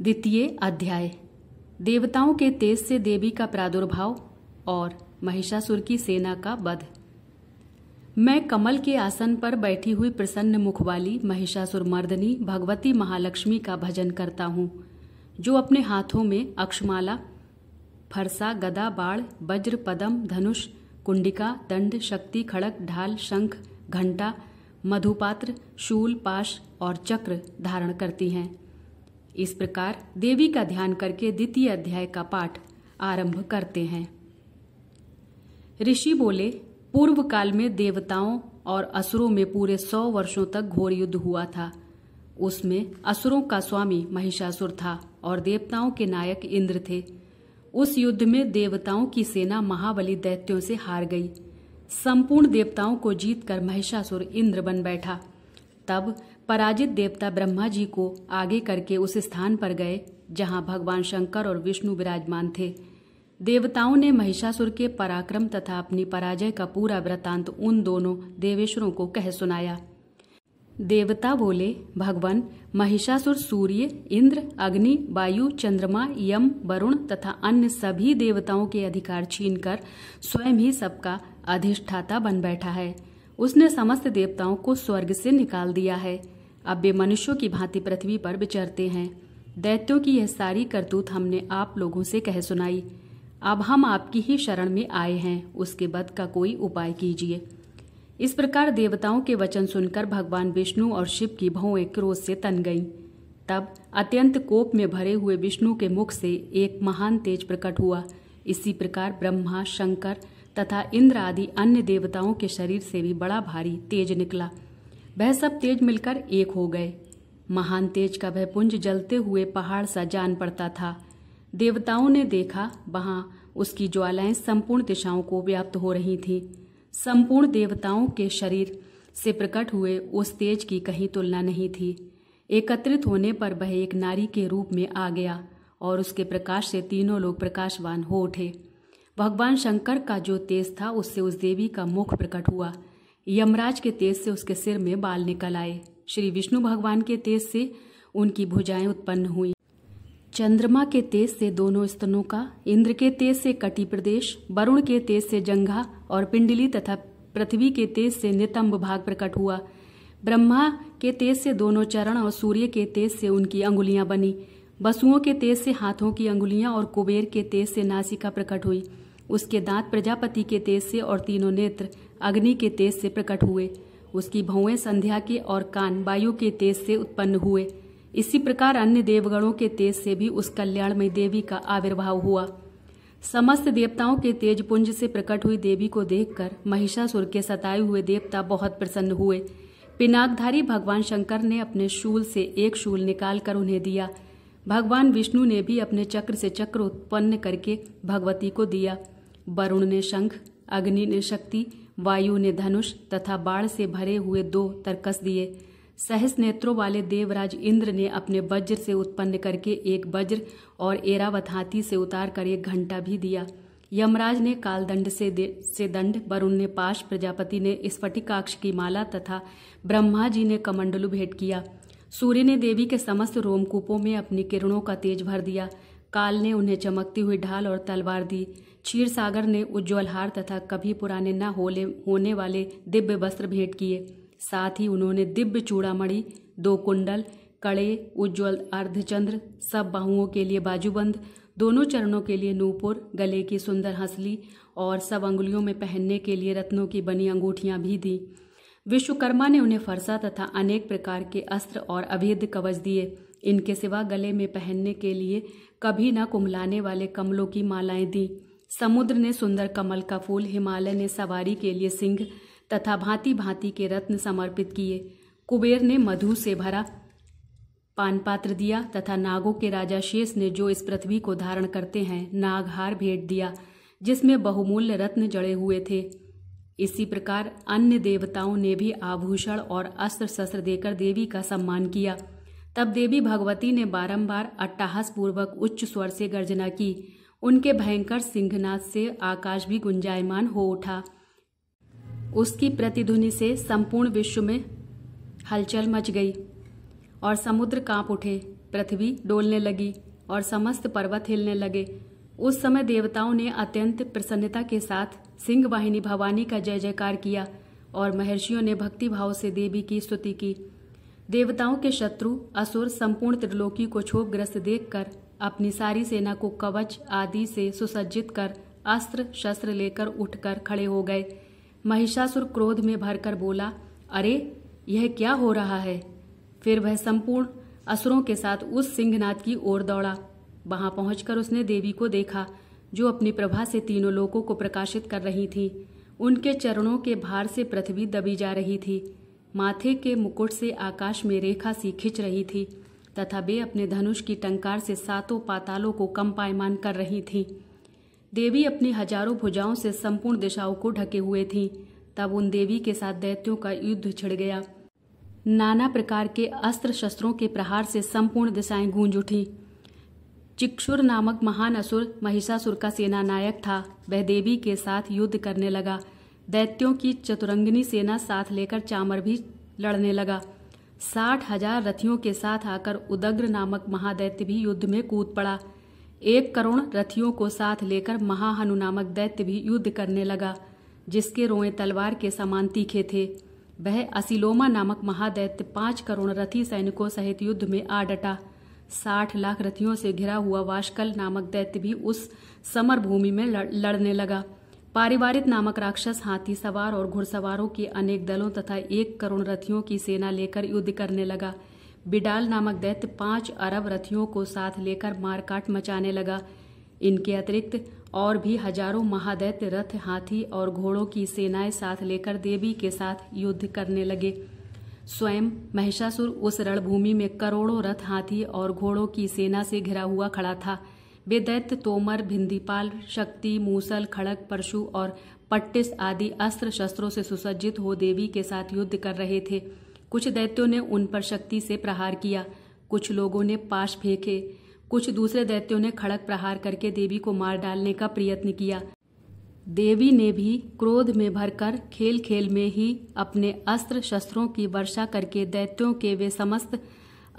द्वितीय अध्याय देवताओं के तेज से देवी का प्रादुर्भाव और महिषासुर की सेना का बध मैं कमल के आसन पर बैठी हुई प्रसन्न मुख वाली महिषासुर मर्दनी भगवती महालक्ष्मी का भजन करता हूँ जो अपने हाथों में अक्षमाला फरसा गदा बाढ़ वज्र पदम धनुष कुंडिका दंड शक्ति खड़क ढाल शंख घंटा मधुपात्र शूल पाश और चक्र धारण करती हैं इस प्रकार देवी का ध्यान करके द्वितीय अध्याय का पाठ आरंभ करते हैं ऋषि बोले पूर्व काल में देवताओं और असुरों में पूरे सौ वर्षों तक घोर युद्ध हुआ था उसमें असुरों का स्वामी महिषासुर था और देवताओं के नायक इंद्र थे उस युद्ध में देवताओं की सेना महाबली दैत्यों से हार गई संपूर्ण देवताओं को जीतकर महिषासुर इंद्र बन बैठा तब पराजित देवता ब्रह्मा जी को आगे करके उस स्थान पर गए जहां भगवान शंकर और विष्णु विराजमान थे देवताओं ने महिषासुर के पराक्रम तथा अपनी पराजय का पूरा वृतांत उन दोनों देवेश्वरों को कह सुनाया देवता बोले भगवान महिषासुर सूर्य इंद्र अग्नि वायु चंद्रमा यम वरुण तथा अन्य सभी देवताओं के अधिकार छीनकर स्वयं ही सबका अधिष्ठाता बन बैठा है उसने समस्त देवताओं को स्वर्ग से निकाल दिया है अब वे मनुष्यों की भांति पृथ्वी पर विचरते हैं दैत्यों की यह सारी करतूत हमने आप लोगों से कह सुनाई अब हम आपकी ही शरण में आए हैं उसके बद का कोई उपाय कीजिए इस प्रकार देवताओं के वचन सुनकर भगवान विष्णु और शिव की भौएं क्रोध से तन गईं तब अत्यंत कोप में भरे हुए विष्णु के मुख से एक महान तेज प्रकट हुआ इसी प्रकार ब्रह्मा शंकर तथा इंद्र आदि अन्य देवताओं के शरीर से भी बड़ा भारी तेज निकला वह सब तेज मिलकर एक हो गए महान तेज का वह पुंज जलते हुए पहाड़ सा जान पड़ता था देवताओं ने देखा वहां उसकी ज्वालाएं संपूर्ण दिशाओं को व्याप्त हो रही थीं संपूर्ण देवताओं के शरीर से प्रकट हुए उस तेज की कहीं तुलना नहीं थी एकत्रित होने पर वह एक नारी के रूप में आ गया और उसके प्रकाश से तीनों लोग प्रकाशवान हो उठे भगवान शंकर का जो तेज था उससे उस देवी का मुख प्रकट हुआ यमराज के तेज से उसके सिर में बाल निकल आए श्री विष्णु भगवान के तेज से उनकी भुजाएं उत्पन्न हुई चंद्रमा के तेज से दोनों स्तनों का इंद्र के तेज से कटी प्रदेश वरुण के तेज से जंघा और पिंडली तथा पृथ्वी के तेज से नितंब भाग प्रकट हुआ ब्रह्मा के तेज से दोनों चरण और सूर्य के तेज से उनकी अंगुलियां बनी बसुओं के तेज से हाथों की अंगुलियां और कुबेर के तेज से नासिका प्रकट हुई उसके दांत प्रजापति के तेज से और तीनों नेत्र अग्नि के तेज से प्रकट हुए उसकी भौएं संध्या के और कान वायु के तेज से उत्पन्न हुए इसी प्रकार अन्य देवगणों के तेज से भी उस कल्याणमय देवी का आविर्भाव हुआ समस्त देवताओं के तेज पुंज से प्रकट हुई देवी को देखकर महिषासुर के सताए हुए देवता बहुत प्रसन्न हुए पिनाकधारी भगवान शंकर ने अपने शूल से एक शूल निकालकर उन्हें दिया भगवान विष्णु ने भी अपने चक्र से चक्र उत्पन्न करके भगवती को दिया वरुण ने शंख अग्नि ने शक्ति वायु ने धनुष तथा बाढ़ से भरे हुए दो तरकस दिए सहस नेत्रों वाले देवराज इंद्र ने अपने वज्र से उत्पन्न करके एक वज्र और एरावत हाथी से उतार कर एक घंटा भी दिया यमराज ने कालदंड से से दंड वरुण ने पाश प्रजापति ने स्फटिकाक्ष की माला तथा ब्रह्मा जी ने कमंडलू भेंट किया सूर्य ने देवी के समस्त रोमकूपों में अपनी किरणों का तेज भर दिया काल ने उन्हें चमकती हुई ढाल और तलवार दी क्षीर सागर ने उज्ज्वल हार तथा कभी पुराने न होले होने वाले दिव्य वस्त्र भेंट किए साथ ही उन्होंने दिव्य चूड़ामणि दो कुंडल कड़े उज्ज्वल अर्धचंद्र सब बाहुओं के लिए बाजूबंद दोनों चरणों के लिए नूपुर गले की सुंदर हंसली और सब अंगुलियों में पहनने के लिए रत्नों की बनी अंगूठियां भी दी विश्वकर्मा ने उन्हें फरसा तथा अनेक प्रकार के अस्त्र और अभेद्य कवच दिए इनके सिवा गले में पहनने के लिए कभी न कुमलाने वाले कमलों की मालाएं दी समुद्र ने सुंदर कमल का फूल हिमालय ने सवारी के लिए सिंह तथा भांति भांति के रत्न समर्पित किए कुबेर ने मधु से भरा पान पात्र दिया तथा नागों के राजा शेष ने जो इस पृथ्वी को धारण करते हैं नागहार भेंट दिया जिसमें बहुमूल्य रत्न जड़े हुए थे इसी प्रकार अन्य देवताओं ने भी आभूषण और अस्त्र शस्त्र देकर देवी का सम्मान किया तब देवी भगवती ने बारंबार अट्टाहस पूर्वक उच्च स्वर से गर्जना की उनके भयंकर सिंहनाद से आकाश भी गुंजायमान हो उठा उसकी प्रतिध्वनि से संपूर्ण विश्व में हलचल मच गई और समुद्र कांप उठे पृथ्वी डोलने लगी और समस्त पर्वत हिलने लगे उस समय देवताओं ने अत्यंत प्रसन्नता के साथ सिंह वाहिनी भवानी का जय जयकार किया और महर्षियों ने भक्ति भाव से देवी की स्तुति की देवताओं के शत्रु असुर संपूर्ण त्रिलोकी को क्षोभग्रस्त देखकर अपनी सारी सेना को कवच आदि से सुसज्जित कर अस्त्र शस्त्र लेकर उठकर खड़े हो गए महिषासुर क्रोध में भरकर बोला अरे यह क्या हो रहा है फिर वह संपूर्ण असुरों के साथ उस सिंहनाथ की ओर दौड़ा वहां पहुंचकर उसने देवी को देखा जो अपनी प्रभा से तीनों लोगों को प्रकाशित कर रही थी उनके चरणों के भार से पृथ्वी दबी जा रही थी माथे के मुकुट से आकाश में रेखा सी खिंच रही थी तथा वे अपने धनुष की टंकार से सातों पातालों को कम पायमान कर रही थी देवी अपनी हजारों भुजाओं से संपूर्ण दिशाओं को ढके हुए थी तब उन देवी के साथ दैत्यों का युद्ध छिड़ गया नाना प्रकार के अस्त्र शस्त्रों के प्रहार से संपूर्ण दिशाएं गूंज उठी चिक्षुर नामक महान असुर महिषासुर का सेना नायक था वह देवी के साथ युद्ध करने लगा दैत्यों की चतुरंगनी सेना साथ लेकर चामर भी लड़ने लगा साठ हजार रथियों के साथ आकर उदग्र नामक महादैत्य भी युद्ध में कूद पड़ा एक करोड़ रथियों को साथ लेकर महाहनु नामक दैत्य भी युद्ध करने लगा जिसके रोए तलवार के समान तीखे थे वह असिलोमा नामक महादैत्य पांच करोड़ रथी सैनिकों सहित युद्ध में आ डटा साठ लाख रथियों से घिरा हुआ वाशकल नामक दैत्य भी उस समर भूमि में लड़ने लगा पारिवारिक नामक राक्षस हाथी सवार और घुड़सवारों के अनेक दलों तथा एक करोड़ रथियों की सेना लेकर युद्ध करने लगा बिडाल नामक दैत्य पांच अरब रथियों को साथ लेकर मारकाट मचाने लगा इनके अतिरिक्त और भी हजारों महादैत्य रथ हाथी और घोड़ों की सेनाएं साथ लेकर देवी के साथ युद्ध करने लगे स्वयं महिषासुर उस रणभूमि में करोड़ों रथ हाथी और घोड़ों की सेना से घिरा हुआ खड़ा था बेदैत्य तोमर भिंदीपाल शक्ति मूसल खड़क परशु और पट्टिस आदि अस्त्र शस्त्रों से सुसज्जित हो देवी के साथ युद्ध कर रहे थे कुछ दैत्यों ने उन पर शक्ति से प्रहार किया कुछ लोगों ने पाश फेंके कुछ दूसरे दैत्यों ने खड़क प्रहार करके देवी को मार डालने का प्रयत्न किया देवी ने भी क्रोध में भरकर खेल खेल में ही अपने अस्त्र शस्त्रों की वर्षा करके दैत्यों के वे समस्त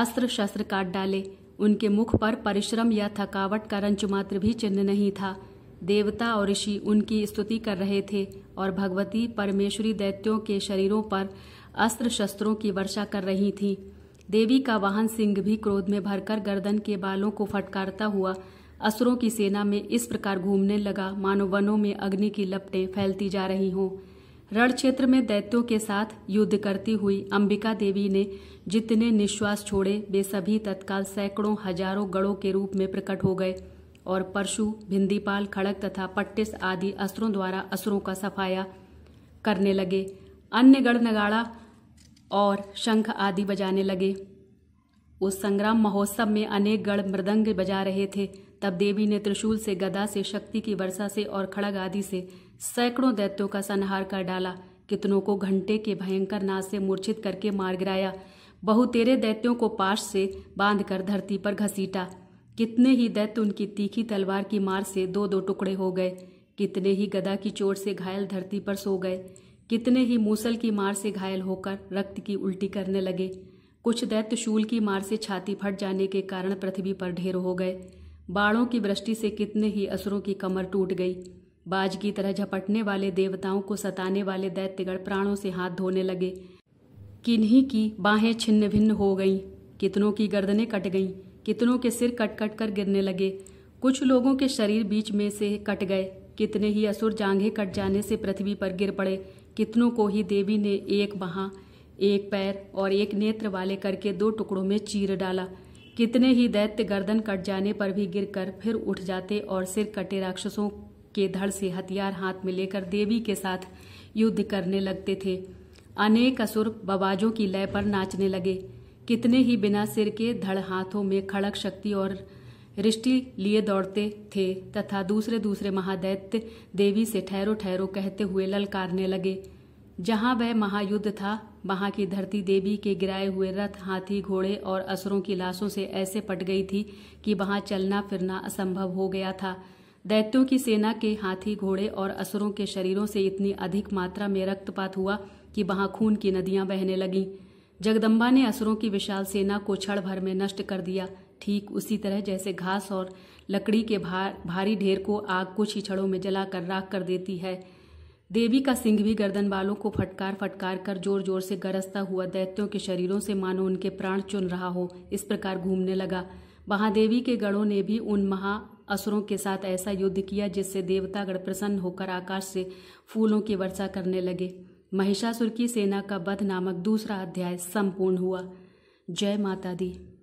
अस्त्र शस्त्र काट डाले उनके मुख पर परिश्रम या थकावट का रंचमात्र भी चिन्ह नहीं था देवता और ऋषि उनकी स्तुति कर रहे थे और भगवती परमेश्वरी दैत्यों के शरीरों पर अस्त्र शस्त्रों की वर्षा कर रही थीं देवी का वाहन सिंह भी क्रोध में भरकर गर्दन के बालों को फटकारता हुआ असुरों की सेना में इस प्रकार घूमने लगा मानो वनों में अग्नि की लपटें फैलती जा रही हों रण क्षेत्र में दैत्यों के साथ युद्ध करती हुई अंबिका देवी ने जितने निश्वास छोड़े वे सभी तत्काल सैकड़ों हजारों गणों के रूप में प्रकट हो गए और परशु भिंदीपाल खड़क तथा पट्टिस आदि अस्त्रों द्वारा असुरों का सफाया करने लगे अन्य गण नगाड़ा और शंख आदि बजाने लगे उस संग्राम महोत्सव में अनेक गण मृदंग बजा रहे थे तब देवी ने त्रिशूल से गदा से शक्ति की वर्षा से और खड़ग आदि से सैकड़ों दैत्यों का संहार कर डाला कितनों को घंटे के भयंकर नाश से मूर्छित करके मार गिराया बहुतेरे दैत्यों को पाश से बांधकर धरती पर घसीटा कितने ही दैत्य उनकी तीखी तलवार की मार से दो दो टुकड़े हो गए कितने ही गदा की चोट से घायल धरती पर सो गए कितने ही मूसल की मार से घायल होकर रक्त की उल्टी करने लगे कुछ दैत्य शूल की मार से छाती फट जाने के कारण पृथ्वी पर ढेर हो गए बाणों की वृष्टि से कितने ही असुरों की कमर टूट गई बाज की तरह झपटने वाले देवताओं को सताने वाले दैत्यगढ़ प्राणों से हाथ धोने लगे किन्हीं की बाहें छिन्न भिन्न हो गईं कितनों की गर्दनें कट गईं कितनों के सिर कट कट कर गिरने लगे कुछ लोगों के शरीर बीच में से कट गए कितने ही असुर जांघे कट जाने से पृथ्वी पर गिर पड़े कितनों को ही देवी ने एक बाह एक पैर और एक नेत्र वाले करके दो टुकड़ों में चीर डाला कितने ही दैत्य गर्दन कट जाने पर भी गिरकर फिर उठ जाते और सिर कटे राक्षसों के धड़ से हथियार हाथ में लेकर देवी के साथ युद्ध करने लगते थे अनेक असुर बबाजों की लय पर नाचने लगे कितने ही बिना सिर के धड़ हाथों में खड़क शक्ति और रिष्टि लिए दौड़ते थे तथा दूसरे दूसरे महादैत्य देवी से ठहरो ठहरो कहते हुए ललकारने लगे जहां वह महायुद्ध था वहां की धरती देवी के गिराए हुए रथ हाथी घोड़े और असुरों की लाशों से ऐसे पट गई थी कि वहां चलना फिरना असंभव हो गया था दैत्यों की सेना के हाथी घोड़े और असुरों के शरीरों से इतनी अधिक मात्रा में रक्तपात हुआ कि वहां खून की नदियां बहने लगीं जगदम्बा ने असुरों की विशाल सेना को क्षण भर में नष्ट कर दिया ठीक उसी तरह जैसे घास और लकड़ी के भार, भारी ढेर को आग कुछ ही क्षणों में जलाकर राख कर देती है देवी का सिंह भी गर्दन वालों को फटकार फटकार कर जोर जोर से गरजता हुआ दैत्यों के शरीरों से मानो उनके प्राण चुन रहा हो इस प्रकार घूमने लगा महादेवी के गणों ने भी उन महा असुरों के साथ ऐसा युद्ध किया जिससे देवता गण प्रसन्न होकर आकाश से फूलों की वर्षा करने लगे महिषासुर की सेना का बध नामक दूसरा अध्याय संपूर्ण हुआ जय माता दी